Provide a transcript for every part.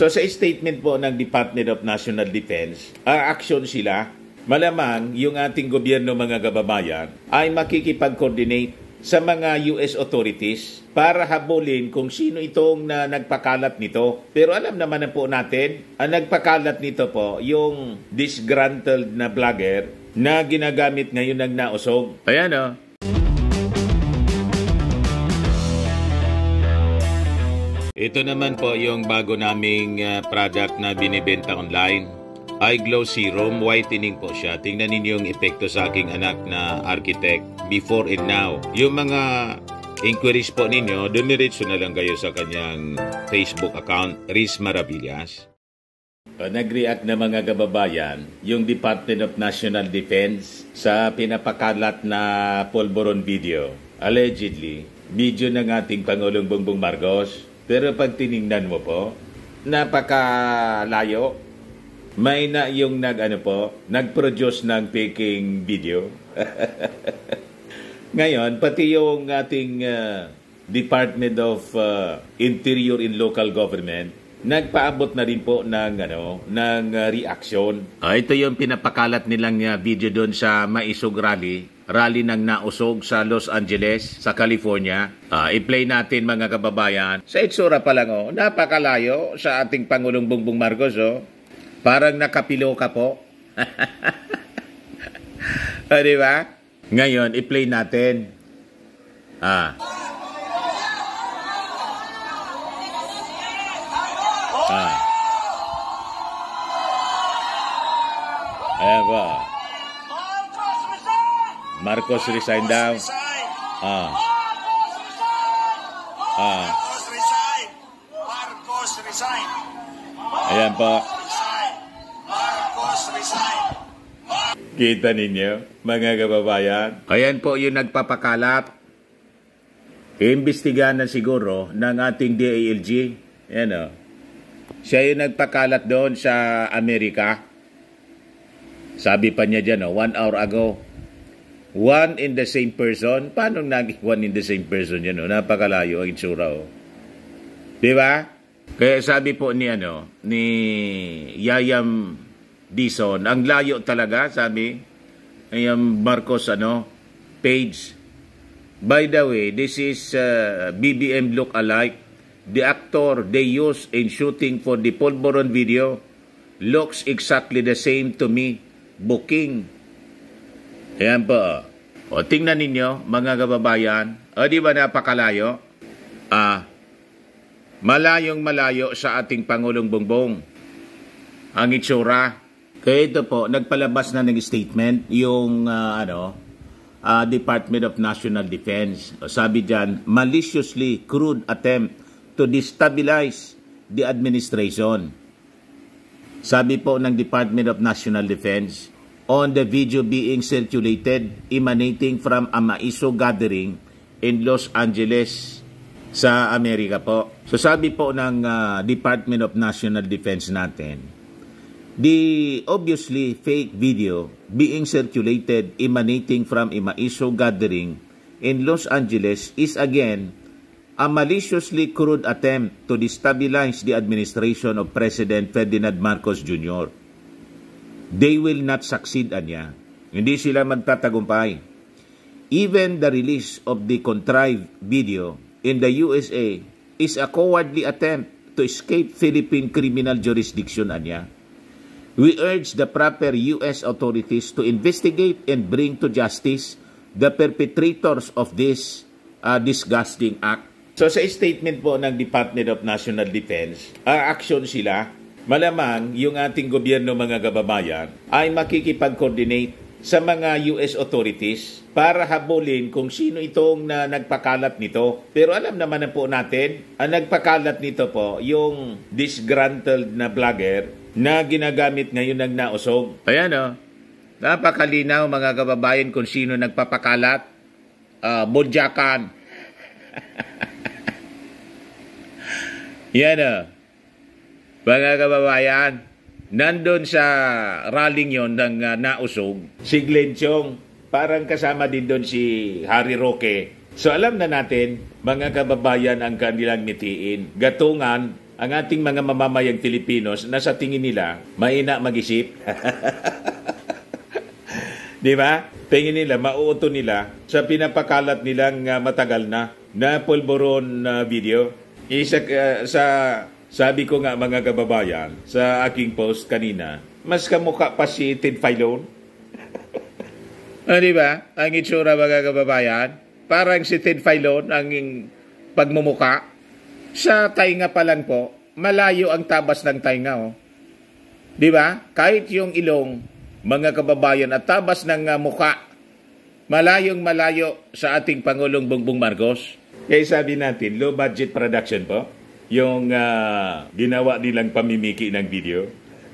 So sa statement po ng Department of National Defense, action sila. Malamang yung ating gobyerno mga kababayan ay makikipag-coordinate sa mga US authorities para habulin kung sino itong na nagpakalat nito. Pero alam naman na po natin, ang nagpakalat nito po, yung disgruntled na vlogger na ginagamit ngayon ng nausog. Ayan o. Oh. Ito naman po yung bago naming uh, product na binibenta online. Eye Glow Serum, whitening po siya. Tingnan ninyo yung epekto sa aking anak na architect before and now. Yung mga inquiries po ninyo, dumiretso na lang kayo sa kanyang Facebook account, Riz Maravillas. Oh, nag-react na mga gababayan, yung Department of National Defense sa pinapakalat na polvoron video. Allegedly, video ng ating Pangulong Bongbong Marcos pero pag tinignan mo po, napakalayo. May na yung nag ano po, nag-produce ng faking video. Ngayon, pati yung ating uh, Department of uh, Interior in Local Government nagpaabot na rin po ng ano ng uh, reaction. Uh, ah, ito yung pinapakalat nilang uh, video doon sa Maisog Rally, rally ng nausog sa Los Angeles, sa California. Uh, i-play natin mga kababayan. Sa itsura pa lang oh, napakalayo sa ating Pangulong Bongbong Marcos oh. Parang nakapilo ka po. o, oh, di ba? Ngayon, i-play natin. Ah. Wow. Marcos resign daw. Ah. Ah. Marcos resign. Ayan po. Marcos resign. Kita ninyo, mga kababayan. Ayan po yung nagpapakalat. Imbestigahan siguro ng ating DALG. Ayan o. Siya yung nagpakalat doon sa Amerika. Sabi pa niya dyan, oh, one hour ago, one in the same person. Paano naging one in the same person yan? Oh? Napakalayo ang itsura. Oh. Di ba? Kaya sabi po ni ano, ni Yayam Dison, ang layo talaga, sabi, Yayam Marcos, ano, page. By the way, this is uh, BBM look-alike. The actor they use in shooting for the Polvoron video looks exactly the same to me booking. Ayan po. Oh. O, tingnan ninyo, mga kababayan. O, di ba napakalayo? Ah, malayong malayo sa ating Pangulong Bongbong. Ang itsura. Kaya ito po, nagpalabas na ng statement yung uh, ano, uh, Department of National Defense. O, sabi dyan, maliciously crude attempt to destabilize the administration. Sabi po ng Department of National Defense, on the video being circulated emanating from a Maiso gathering in Los Angeles sa Amerika po. So sabi po ng uh, Department of National Defense natin, the obviously fake video being circulated emanating from a Maiso gathering in Los Angeles is again a maliciously crude attempt to destabilize the administration of President Ferdinand Marcos Jr. They will not succeed, anya. Hindi sila magtatagumpay. Even the release of the contrived video in the USA is a cowardly attempt to escape Philippine criminal jurisdiction, anya. We urge the proper U.S. authorities to investigate and bring to justice the perpetrators of this uh, disgusting act. So sa statement po ng Department of National Defense, action sila. Malamang yung ating gobyerno mga kababayan ay makikipag-coordinate sa mga US authorities para habulin kung sino itong na nagpakalat nito. Pero alam naman na po natin, ang nagpakalat nito po, yung disgruntled na vlogger na ginagamit ngayon ng nausog. Ayan o, oh. napakalinaw mga kababayan kung sino nagpapakalat. Uh, ah, Bodjakan. Yan o. Ah. Mga kababayan, nandun sa rallying yon ng uh, Nausog, si Glenn Chong, parang kasama din doon si Harry Roque. So alam na natin, mga kababayan ang kanilang mitiin. Gatungan ang ating mga mamamayang Pilipinos na sa tingin nila, maina mag-isip. Di ba? Tingin nila, mauuto nila sa pinapakalat nilang uh, matagal na na pulboron uh, video. Isa, eh, uh, sa sabi ko nga mga kababayan sa aking post kanina, mas kamukha pa si Ted Filon. ano di ba? Ang itsura mga kababayan, parang si Ted Filon ang pagmumuka. Sa tainga pa lang po, malayo ang tabas ng tainga. Oh. Di ba? Kahit yung ilong, mga kababayan, at tabas ng uh, ah, muka, malayong malayo sa ating Pangulong Bongbong Marcos. Kaya sabi natin, low budget production po, yung uh, ginawa nilang pamimiki ng video.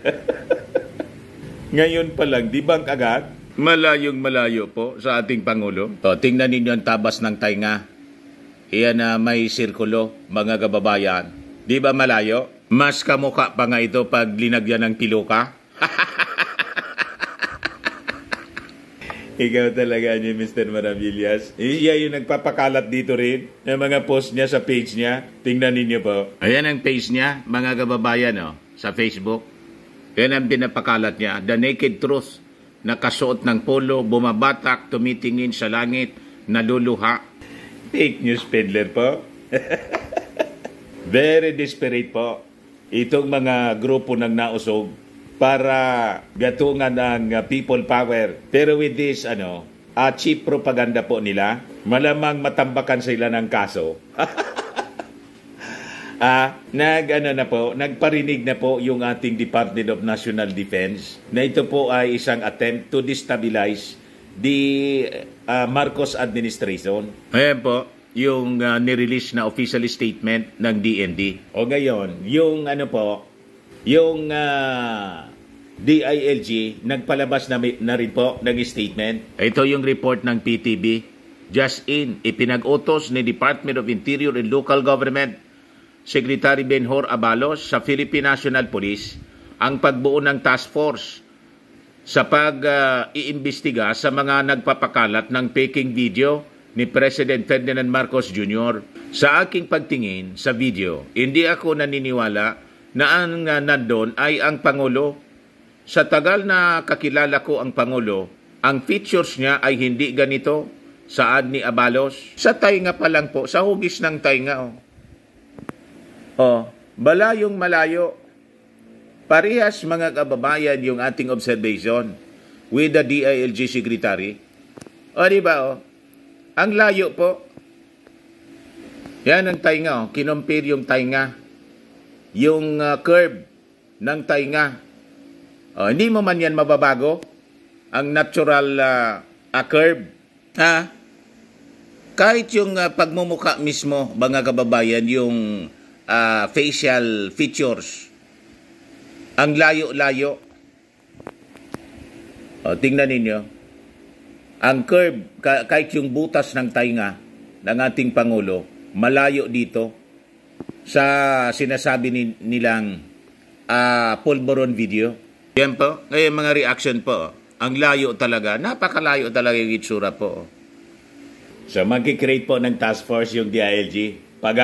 Ngayon pa lang, di bang agad? Malayong malayo po sa ating Pangulo. To, tingnan ninyo ang tabas ng tainga. Iyan na may sirkulo, mga kababayan. Di ba malayo? Mas kamukha pa nga ito pag linagyan ng piloka. Ikaw talaga ni Mr. Maravillas. Iya yung nagpapakalat dito rin ng mga post niya sa page niya. Tingnan ninyo po. Ayan ang page niya, mga kababayan, oh, sa Facebook. Yan ang pinapakalat niya. The Naked Truth. Nakasuot ng polo, bumabatak, tumitingin sa langit, naluluha. Fake news peddler po. Very desperate po. Itong mga grupo ng nausog para gatungan ng uh, people power. Pero with this, ano, uh, cheap propaganda po nila, malamang matambakan sila ng kaso. ah, nag ano na po, nagparinig na po yung ating Department of National Defense na ito po ay isang attempt to destabilize the uh, Marcos administration. Ayan po, yung uh, nirelease na official statement ng DND. O gayon, yung ano po, yung uh, ah, DILG nagpalabas na, na rin po ng statement. Ito yung report ng PTB. Just in, ipinag-utos ni Department of Interior and Local Government Secretary Benhor Abalos sa Philippine National Police ang pagbuo ng task force sa pag-iimbestiga ah, uh, sa mga nagpapakalat ng faking video ni President Ferdinand Marcos Jr. Sa aking pagtingin sa video, hindi ako naniniwala na ang nandun ay ang Pangulo. Sa tagal na kakilala ko ang Pangulo, ang features niya ay hindi ganito. Saad ni Abalos? Sa tainga pa lang po, sa hugis ng tainga. Oh. oh balayong malayo. Parehas mga kababayan yung ating observation with the DILG Secretary. O oh, di oh? Ang layo po. Yan ang tainga oh, kinumpir yung tainga yung uh, ah, curve ng tainga. Uh, hindi mo man yan mababago ang natural uh, ah, uh, curve. Ha? Kahit yung uh, ah, pagmumuka mismo, mga kababayan, yung uh, facial features, ang layo-layo. O, oh, tingnan ninyo. Ang curve, kahit yung butas ng tainga ng ating Pangulo, malayo dito sa sinasabi ni, nilang uh, ah, polvoron video? Yan po. Ngayon mga reaction po. Ang layo talaga. Napakalayo talaga yung itsura po. So magkikreate po ng task force yung DILG. pag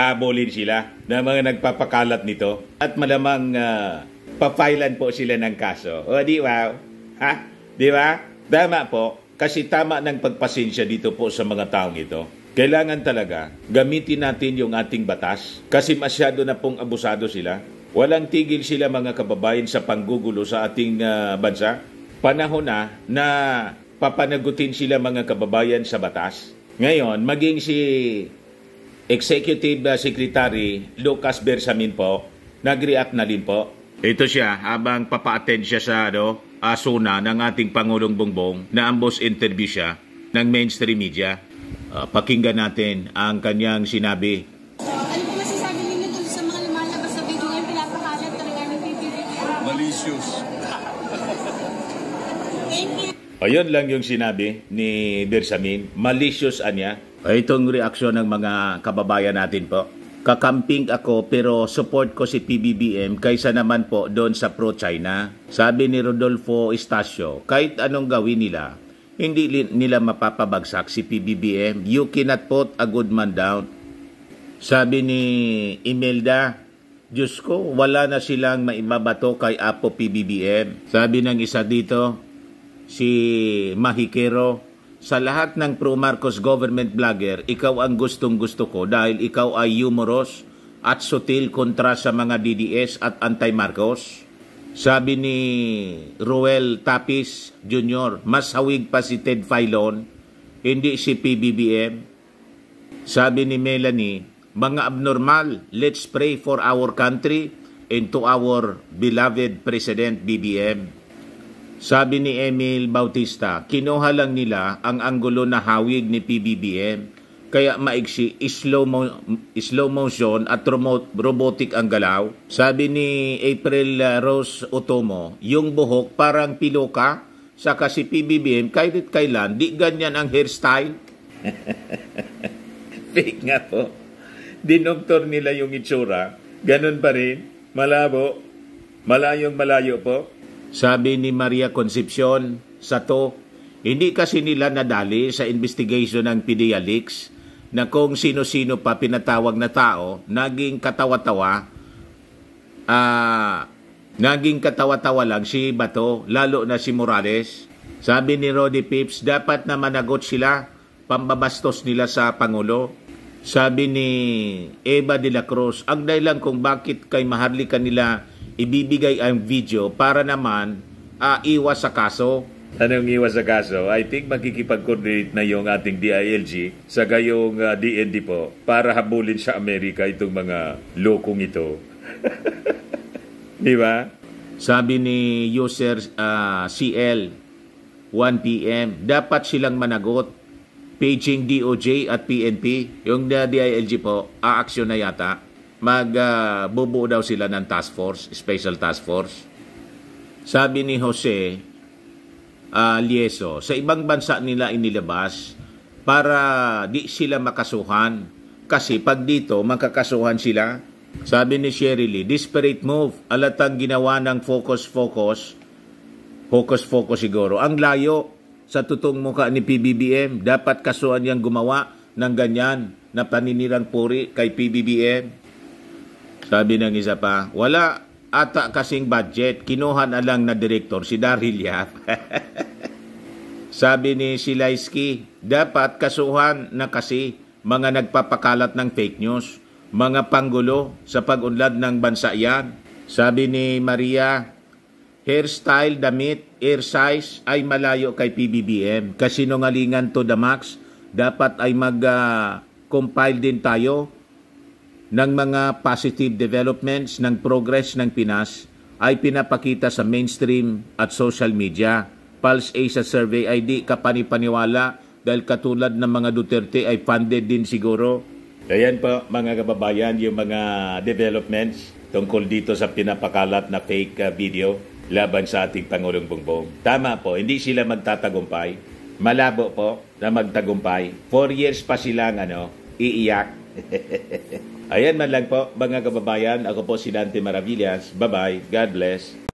sila ng mga nagpapakalat nito. At malamang uh, ah, papailan po sila ng kaso. O di wow? Ha? Di ba? Tama po. Kasi tama ng pagpasensya dito po sa mga taong ito kailangan talaga gamitin natin yung ating batas kasi masyado na pong abusado sila. Walang tigil sila mga kababayan sa panggugulo sa ating uh, bansa. Panahon na na papanagutin sila mga kababayan sa batas. Ngayon, maging si Executive ah, Secretary Lucas Bersamin po, nag-react na din po. Ito siya habang papa-attend siya sa ano, asuna ng ating Pangulong Bongbong na ambos interview siya ng mainstream media. Uh, pakinggan natin ang kanyang sinabi. ano po masasabi ninyo dun sa mga lumalabas sa video ngayon, pinapakalat talaga ng PPP? Malicious. Thank Ayun lang yung sinabi ni Bersamin. Malicious anya. Ah, itong reaksyon ng mga kababayan natin po. Kakamping ako pero support ko si PBBM kaysa naman po doon sa pro-China. Sabi ni Rodolfo Estacio, kahit anong gawin nila, hindi nila mapapabagsak si PBBM. You cannot put a good man down. Sabi ni Imelda, Diyos ko, wala na silang maibabato kay Apo PBBM. Sabi ng isa dito, si Mahikero, sa lahat ng pro-Marcos government blogger, ikaw ang gustong-gusto ko dahil ikaw ay humorous at sutil kontra sa mga DDS at anti-Marcos. Sabi ni Ruel Tapis Jr., mas hawig pa si Ted Filon, hindi si PBBM. Sabi ni Melanie, mga abnormal, let's pray for our country and to our beloved President BBM. Sabi ni Emil Bautista, kinuha lang nila ang anggulo na hawig ni PBBM kaya maiksi, slow, mo, slow motion at remote, robotic ang galaw? Sabi ni April uh, Rose Otomo, yung buhok parang piloka sa kasi PBBM kahit kailan, di ganyan ang hairstyle. Fake nga po. Dinoktor nila yung itsura. Ganun pa rin. Malabo. Malayong malayo po. Sabi ni Maria Concepcion, sa to, hindi kasi nila nadali sa investigation ng leaks na kung sino-sino pa pinatawag na tao, naging katawa-tawa, uh, naging katawa-tawa lang si Bato, lalo na si Morales. Sabi ni Roddy Pips, dapat na managot sila pambabastos nila sa Pangulo. Sabi ni Eva de la Cruz, ang lang kung bakit kay Maharlika nila ibibigay ang video para naman uh, iwas sa kaso Anong iwas sa kaso, I think magkikipag-coordinate na yung ating DILG sa gayong uh, ah, DND po para habulin sa Amerika itong mga lokong ito. Di ba? Sabi ni user uh, ah, CL 1 PM, dapat silang managot paging DOJ at PNP, yung uh, DILG po, aaksyon na yata. Magbubuo ah, uh, daw sila ng task force, special task force. Sabi ni Jose, uh, Lieso sa ibang bansa nila inilabas para di sila makasuhan kasi pag dito magkakasuhan sila sabi ni Sherry Lee disparate move alatang ginawa ng focus focus focus focus siguro ang layo sa tutong mukha ni PBBM dapat kasuhan yang gumawa ng ganyan na paninirang puri kay PBBM sabi ng isa pa wala ata kasing budget, kinuha na lang na director si Daryl Yap. Sabi ni Silaysky, dapat kasuhan na kasi mga nagpapakalat ng fake news, mga panggulo sa pag-unlad ng bansa yan. Sabi ni Maria, hairstyle, damit, air size ay malayo kay PBBM. Kasinungalingan to the max, dapat ay mag-compile ah, uh, din tayo ng mga positive developments ng progress ng Pinas ay pinapakita sa mainstream at social media. Pulse Asia Survey ID kapanipaniwala dahil katulad ng mga Duterte ay funded din siguro. Ayan pa mga kababayan yung mga developments tungkol dito sa pinapakalat na fake uh, video laban sa ating Pangulong Bongbong. Tama po, hindi sila magtatagumpay. Malabo po na magtagumpay. Four years pa silang ano, iiyak. Ayan man lang po mga kababayan. Ako po si Dante Maravillas. Bye-bye. God bless.